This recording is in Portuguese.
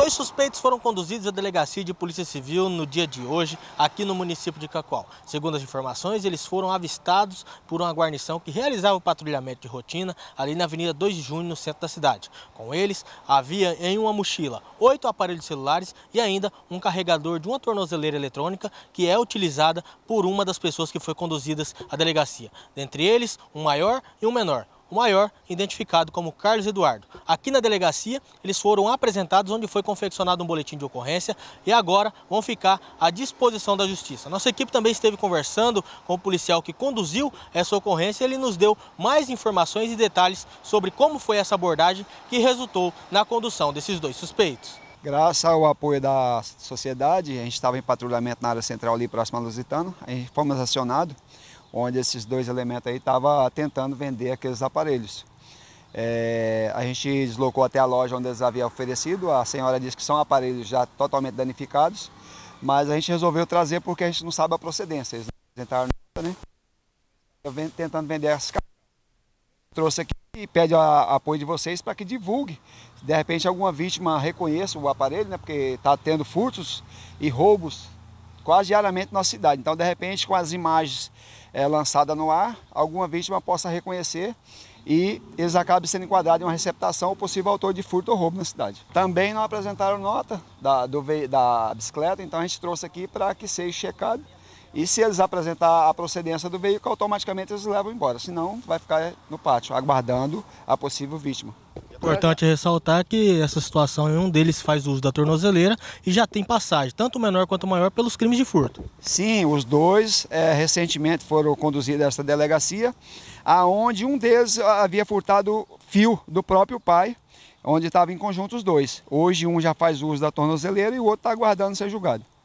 Dois suspeitos foram conduzidos à delegacia de Polícia Civil no dia de hoje, aqui no município de Cacoal. Segundo as informações, eles foram avistados por uma guarnição que realizava o patrulhamento de rotina ali na Avenida 2 de Junho, no centro da cidade. Com eles, havia em uma mochila oito aparelhos celulares e ainda um carregador de uma tornozeleira eletrônica que é utilizada por uma das pessoas que foi conduzidas à delegacia. Dentre eles, um maior e um menor o maior identificado como Carlos Eduardo. Aqui na delegacia, eles foram apresentados, onde foi confeccionado um boletim de ocorrência e agora vão ficar à disposição da Justiça. Nossa equipe também esteve conversando com o policial que conduziu essa ocorrência. e Ele nos deu mais informações e detalhes sobre como foi essa abordagem que resultou na condução desses dois suspeitos. Graças ao apoio da sociedade, a gente estava em patrulhamento na área central ali próxima a Lusitano, aí fomos acionados onde esses dois elementos aí estavam tentando vender aqueles aparelhos. É, a gente deslocou até a loja onde eles haviam oferecido, a senhora disse que são aparelhos já totalmente danificados, mas a gente resolveu trazer porque a gente não sabe a procedência. Eles entraram né? tentando vender as Trouxe aqui e pede a, apoio de vocês para que divulgue. De repente alguma vítima reconheça o aparelho, né? porque está tendo furtos e roubos quase diariamente na nossa cidade. Então, de repente, com as imagens é, lançada no ar, alguma vítima possa reconhecer e eles acabem sendo enquadrados em uma receptação ou possível autor de furto ou roubo na cidade. Também não apresentaram nota da, do, da bicicleta, então a gente trouxe aqui para que seja checado. E se eles apresentar a procedência do veículo, automaticamente eles levam embora, senão vai ficar no pátio, aguardando a possível vítima. Importante ressaltar que essa situação, um deles faz uso da tornozeleira e já tem passagem, tanto menor quanto maior, pelos crimes de furto. Sim, os dois é, recentemente foram conduzidos a essa delegacia, aonde um deles havia furtado fio do próprio pai, onde estava em conjunto os dois. Hoje um já faz uso da tornozeleira e o outro está aguardando ser julgado.